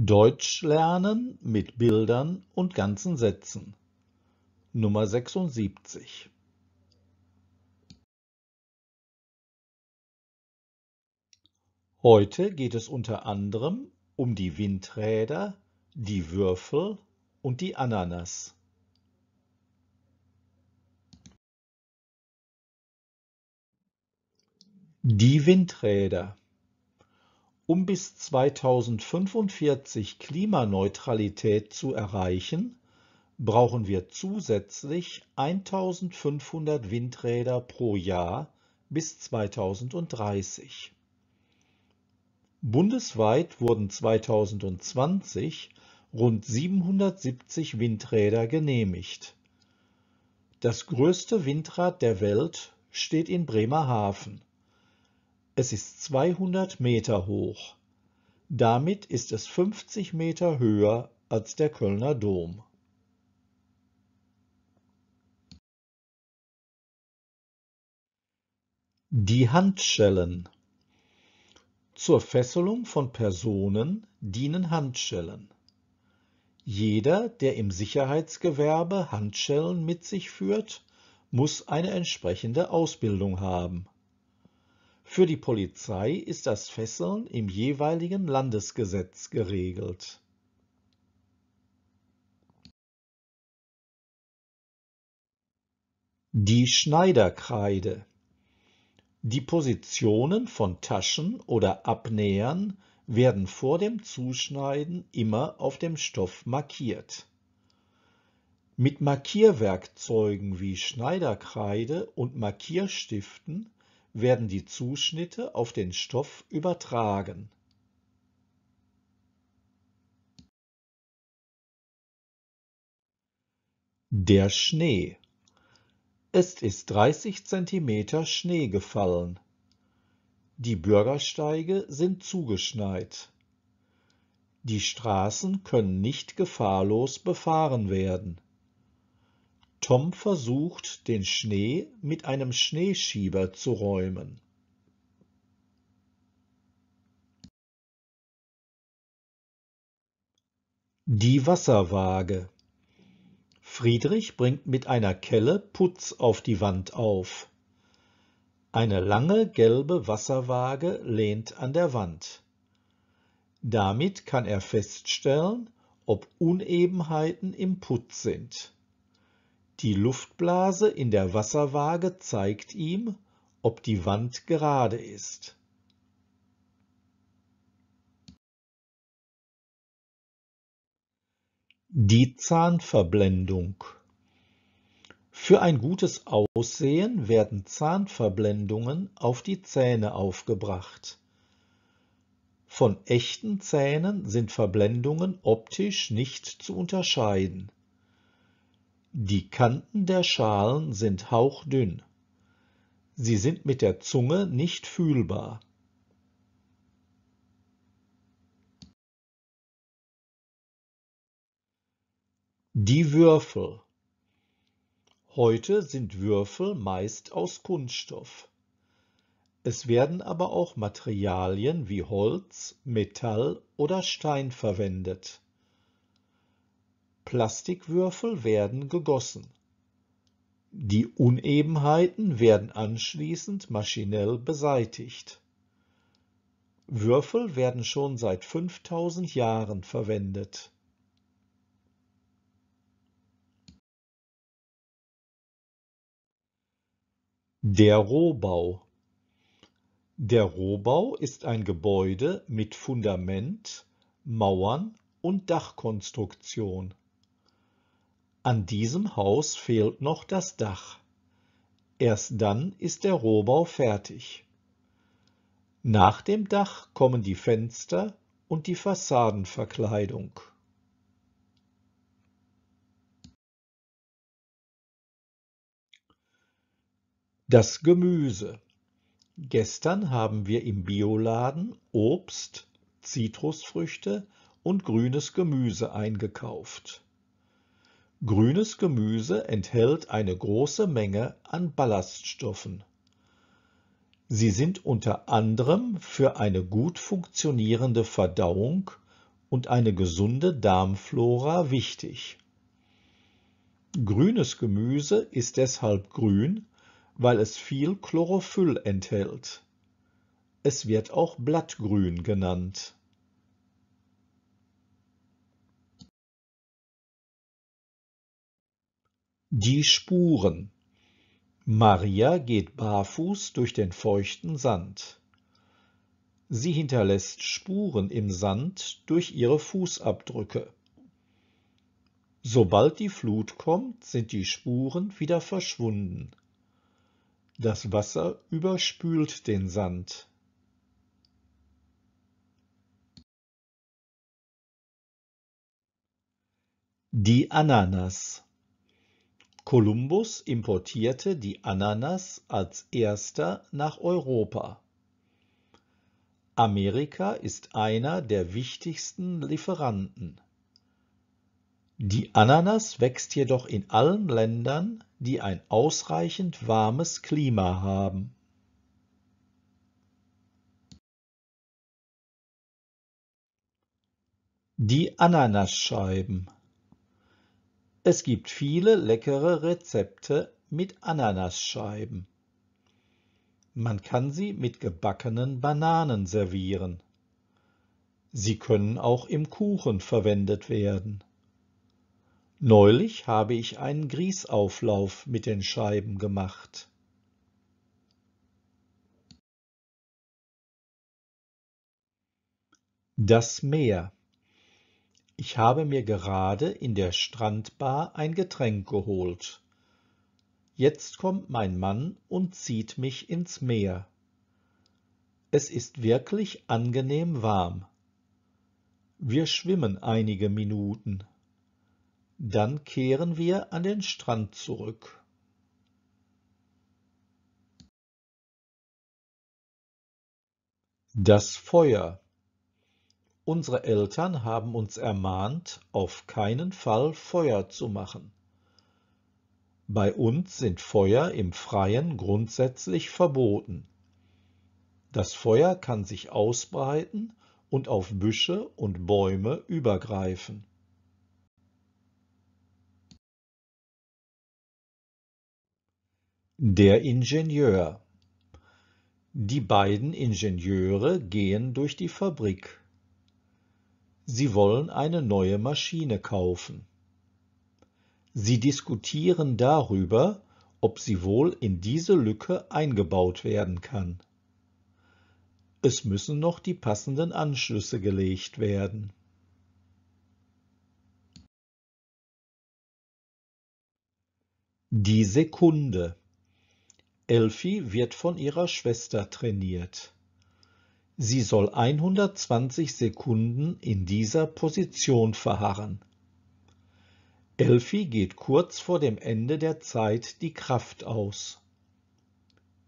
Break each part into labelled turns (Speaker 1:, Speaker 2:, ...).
Speaker 1: Deutsch lernen mit Bildern und ganzen Sätzen. Nummer 76. Heute geht es unter anderem um die Windräder, die Würfel und die Ananas. Die Windräder um bis 2045 Klimaneutralität zu erreichen, brauchen wir zusätzlich 1500 Windräder pro Jahr bis 2030. Bundesweit wurden 2020 rund 770 Windräder genehmigt. Das größte Windrad der Welt steht in Bremerhaven. Es ist 200 Meter hoch. Damit ist es 50 Meter höher als der Kölner Dom. Die Handschellen Zur Fesselung von Personen dienen Handschellen. Jeder, der im Sicherheitsgewerbe Handschellen mit sich führt, muss eine entsprechende Ausbildung haben für die Polizei ist das Fesseln im jeweiligen Landesgesetz geregelt. Die Schneiderkreide Die Positionen von Taschen oder Abnähern werden vor dem Zuschneiden immer auf dem Stoff markiert. Mit Markierwerkzeugen wie Schneiderkreide und Markierstiften werden die Zuschnitte auf den Stoff übertragen. Der Schnee. Es ist 30 cm Schnee gefallen. Die Bürgersteige sind zugeschneit. Die Straßen können nicht gefahrlos befahren werden. Tom versucht, den Schnee mit einem Schneeschieber zu räumen. Die Wasserwaage Friedrich bringt mit einer Kelle Putz auf die Wand auf. Eine lange gelbe Wasserwaage lehnt an der Wand. Damit kann er feststellen, ob Unebenheiten im Putz sind. Die Luftblase in der Wasserwaage zeigt ihm, ob die Wand gerade ist. Die Zahnverblendung Für ein gutes Aussehen werden Zahnverblendungen auf die Zähne aufgebracht. Von echten Zähnen sind Verblendungen optisch nicht zu unterscheiden. Die Kanten der Schalen sind hauchdünn. Sie sind mit der Zunge nicht fühlbar. Die Würfel Heute sind Würfel meist aus Kunststoff. Es werden aber auch Materialien wie Holz, Metall oder Stein verwendet. Plastikwürfel werden gegossen. Die Unebenheiten werden anschließend maschinell beseitigt. Würfel werden schon seit 5000 Jahren verwendet. Der Rohbau Der Rohbau ist ein Gebäude mit Fundament, Mauern und Dachkonstruktion. An diesem Haus fehlt noch das Dach. Erst dann ist der Rohbau fertig. Nach dem Dach kommen die Fenster und die Fassadenverkleidung. Das Gemüse. Gestern haben wir im Bioladen Obst, Zitrusfrüchte und grünes Gemüse eingekauft. Grünes Gemüse enthält eine große Menge an Ballaststoffen. Sie sind unter anderem für eine gut funktionierende Verdauung und eine gesunde Darmflora wichtig. Grünes Gemüse ist deshalb grün, weil es viel Chlorophyll enthält. Es wird auch Blattgrün genannt. Die Spuren Maria geht barfuß durch den feuchten Sand. Sie hinterlässt Spuren im Sand durch ihre Fußabdrücke. Sobald die Flut kommt, sind die Spuren wieder verschwunden. Das Wasser überspült den Sand. Die Ananas Kolumbus importierte die Ananas als erster nach Europa. Amerika ist einer der wichtigsten Lieferanten. Die Ananas wächst jedoch in allen Ländern, die ein ausreichend warmes Klima haben. Die Ananasscheiben es gibt viele leckere Rezepte mit Ananasscheiben. Man kann sie mit gebackenen Bananen servieren. Sie können auch im Kuchen verwendet werden. Neulich habe ich einen Grießauflauf mit den Scheiben gemacht. Das Meer ich habe mir gerade in der Strandbar ein Getränk geholt. Jetzt kommt mein Mann und zieht mich ins Meer. Es ist wirklich angenehm warm. Wir schwimmen einige Minuten. Dann kehren wir an den Strand zurück. Das Feuer Unsere Eltern haben uns ermahnt, auf keinen Fall Feuer zu machen. Bei uns sind Feuer im Freien grundsätzlich verboten. Das Feuer kann sich ausbreiten und auf Büsche und Bäume übergreifen. Der Ingenieur Die beiden Ingenieure gehen durch die Fabrik. Sie wollen eine neue Maschine kaufen. Sie diskutieren darüber, ob sie wohl in diese Lücke eingebaut werden kann. Es müssen noch die passenden Anschlüsse gelegt werden. Die Sekunde. Elfie wird von ihrer Schwester trainiert. Sie soll 120 Sekunden in dieser Position verharren. Elfi geht kurz vor dem Ende der Zeit die Kraft aus.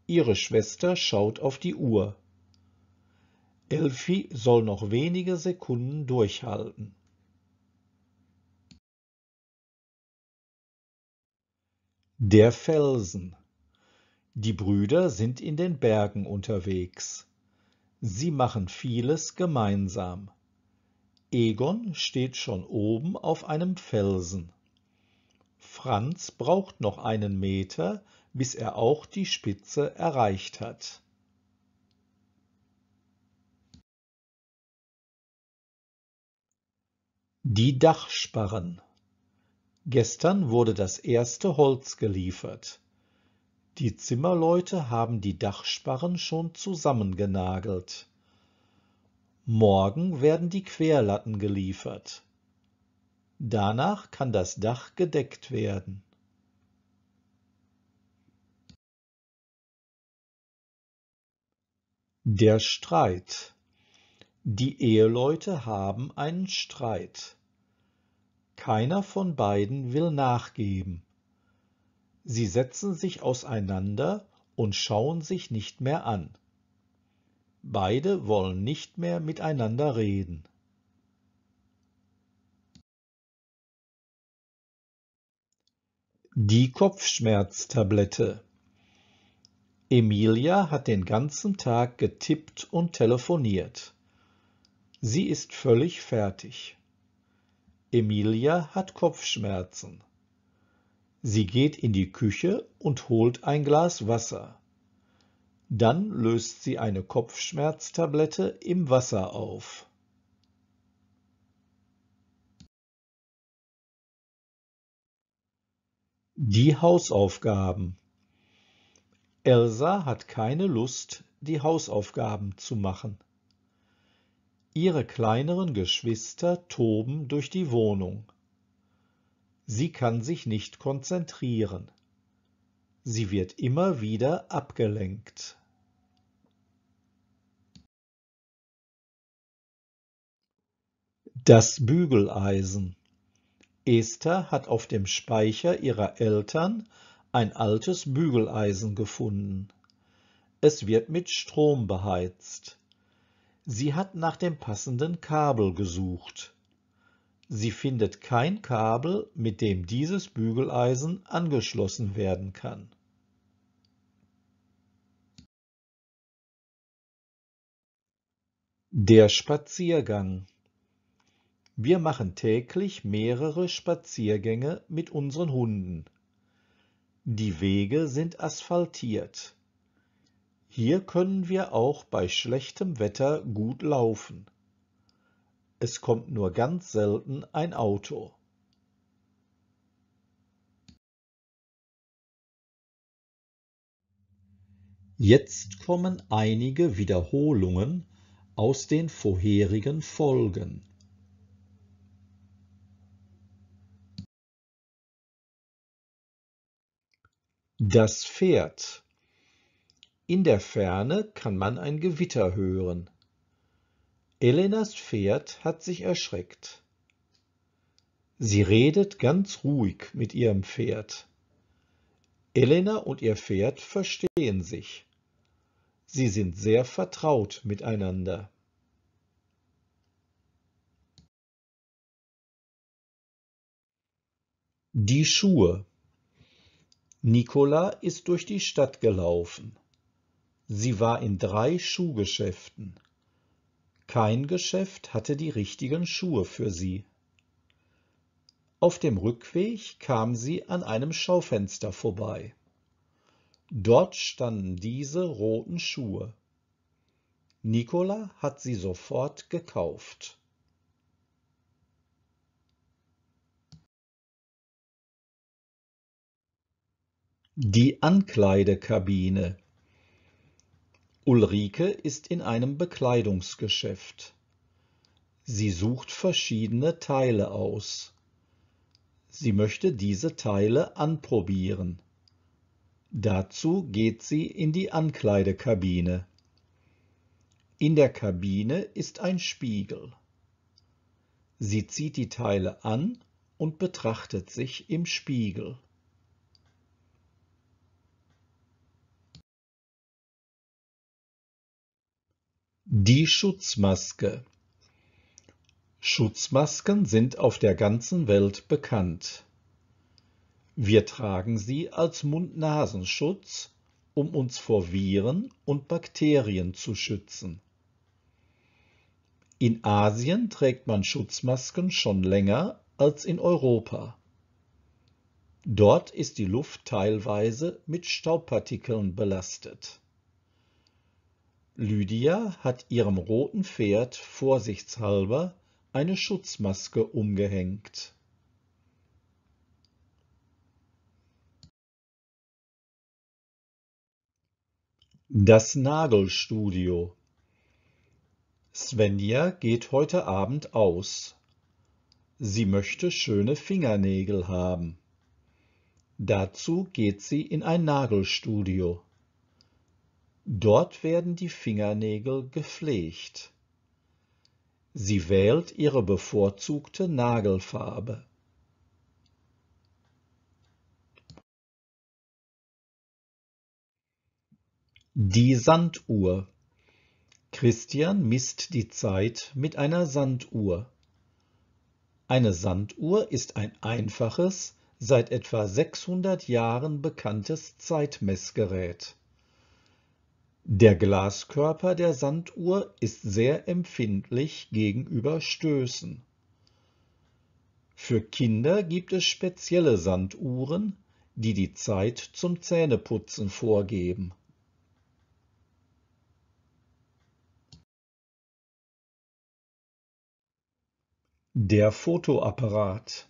Speaker 1: Ihre Schwester schaut auf die Uhr. Elfi soll noch wenige Sekunden durchhalten. Der Felsen Die Brüder sind in den Bergen unterwegs. Sie machen vieles gemeinsam. Egon steht schon oben auf einem Felsen. Franz braucht noch einen Meter, bis er auch die Spitze erreicht hat. Die Dachsparren Gestern wurde das erste Holz geliefert. Die Zimmerleute haben die Dachsparren schon zusammengenagelt. Morgen werden die Querlatten geliefert. Danach kann das Dach gedeckt werden. Der Streit Die Eheleute haben einen Streit. Keiner von beiden will nachgeben. Sie setzen sich auseinander und schauen sich nicht mehr an. Beide wollen nicht mehr miteinander reden. Die Kopfschmerztablette Emilia hat den ganzen Tag getippt und telefoniert. Sie ist völlig fertig. Emilia hat Kopfschmerzen. Sie geht in die Küche und holt ein Glas Wasser. Dann löst sie eine Kopfschmerztablette im Wasser auf. Die Hausaufgaben Elsa hat keine Lust, die Hausaufgaben zu machen. Ihre kleineren Geschwister toben durch die Wohnung. Sie kann sich nicht konzentrieren. Sie wird immer wieder abgelenkt. Das Bügeleisen Esther hat auf dem Speicher ihrer Eltern ein altes Bügeleisen gefunden. Es wird mit Strom beheizt. Sie hat nach dem passenden Kabel gesucht. Sie findet kein Kabel, mit dem dieses Bügeleisen angeschlossen werden kann. Der Spaziergang Wir machen täglich mehrere Spaziergänge mit unseren Hunden. Die Wege sind asphaltiert. Hier können wir auch bei schlechtem Wetter gut laufen. Es kommt nur ganz selten ein Auto. Jetzt kommen einige Wiederholungen aus den vorherigen Folgen. Das Pferd. In der Ferne kann man ein Gewitter hören. Elenas Pferd hat sich erschreckt. Sie redet ganz ruhig mit ihrem Pferd. Elena und ihr Pferd verstehen sich. Sie sind sehr vertraut miteinander. Die Schuhe Nicola ist durch die Stadt gelaufen. Sie war in drei Schuhgeschäften. Kein Geschäft hatte die richtigen Schuhe für sie. Auf dem Rückweg kam sie an einem Schaufenster vorbei. Dort standen diese roten Schuhe. Nicola hat sie sofort gekauft. Die Ankleidekabine Ulrike ist in einem Bekleidungsgeschäft. Sie sucht verschiedene Teile aus. Sie möchte diese Teile anprobieren. Dazu geht sie in die Ankleidekabine. In der Kabine ist ein Spiegel. Sie zieht die Teile an und betrachtet sich im Spiegel. Die Schutzmaske Schutzmasken sind auf der ganzen Welt bekannt. Wir tragen sie als Mund-Nasenschutz, um uns vor Viren und Bakterien zu schützen. In Asien trägt man Schutzmasken schon länger als in Europa. Dort ist die Luft teilweise mit Staubpartikeln belastet. Lydia hat ihrem roten Pferd vorsichtshalber eine Schutzmaske umgehängt. Das Nagelstudio Svenja geht heute Abend aus. Sie möchte schöne Fingernägel haben. Dazu geht sie in ein Nagelstudio. Dort werden die Fingernägel gepflegt. Sie wählt ihre bevorzugte Nagelfarbe. Die Sanduhr Christian misst die Zeit mit einer Sanduhr. Eine Sanduhr ist ein einfaches, seit etwa 600 Jahren bekanntes Zeitmessgerät. Der Glaskörper der Sanduhr ist sehr empfindlich gegenüber Stößen. Für Kinder gibt es spezielle Sanduhren, die die Zeit zum Zähneputzen vorgeben. Der Fotoapparat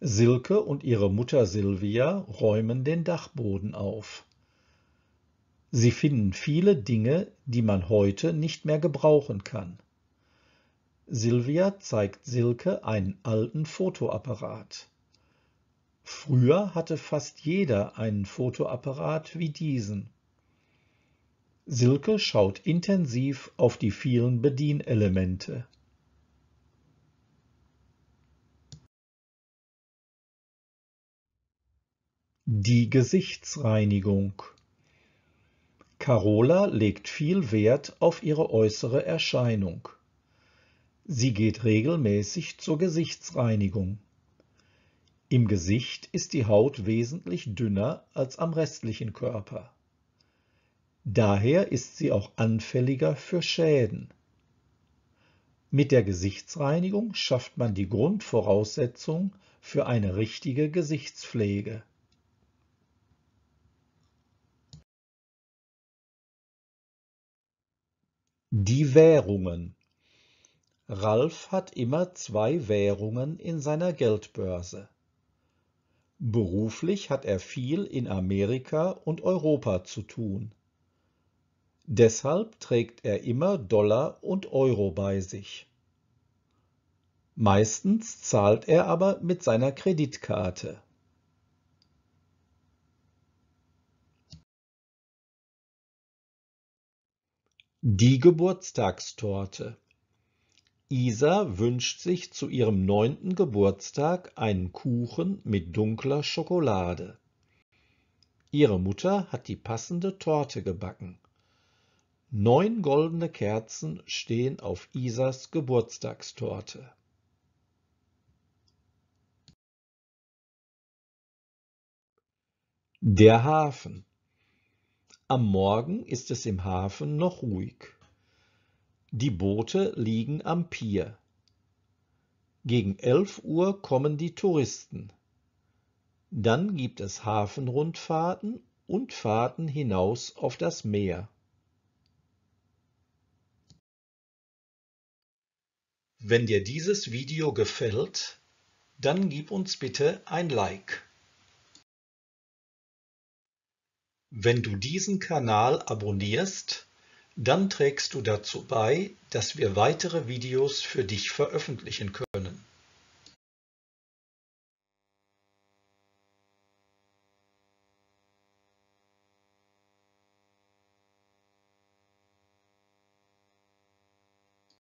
Speaker 1: Silke und ihre Mutter Silvia räumen den Dachboden auf. Sie finden viele Dinge, die man heute nicht mehr gebrauchen kann. Silvia zeigt Silke einen alten Fotoapparat. Früher hatte fast jeder einen Fotoapparat wie diesen. Silke schaut intensiv auf die vielen Bedienelemente. Die Gesichtsreinigung Carola legt viel Wert auf ihre äußere Erscheinung. Sie geht regelmäßig zur Gesichtsreinigung. Im Gesicht ist die Haut wesentlich dünner als am restlichen Körper. Daher ist sie auch anfälliger für Schäden. Mit der Gesichtsreinigung schafft man die Grundvoraussetzung für eine richtige Gesichtspflege. Die Währungen Ralf hat immer zwei Währungen in seiner Geldbörse. Beruflich hat er viel in Amerika und Europa zu tun. Deshalb trägt er immer Dollar und Euro bei sich. Meistens zahlt er aber mit seiner Kreditkarte. Die Geburtstagstorte Isa wünscht sich zu ihrem neunten Geburtstag einen Kuchen mit dunkler Schokolade. Ihre Mutter hat die passende Torte gebacken. Neun goldene Kerzen stehen auf Isas Geburtstagstorte. Der Hafen am Morgen ist es im Hafen noch ruhig. Die Boote liegen am Pier. Gegen 11 Uhr kommen die Touristen. Dann gibt es Hafenrundfahrten und Fahrten hinaus auf das Meer. Wenn dir dieses Video gefällt, dann gib uns bitte ein Like. Wenn du diesen Kanal abonnierst, dann trägst du dazu bei, dass wir weitere Videos für dich veröffentlichen können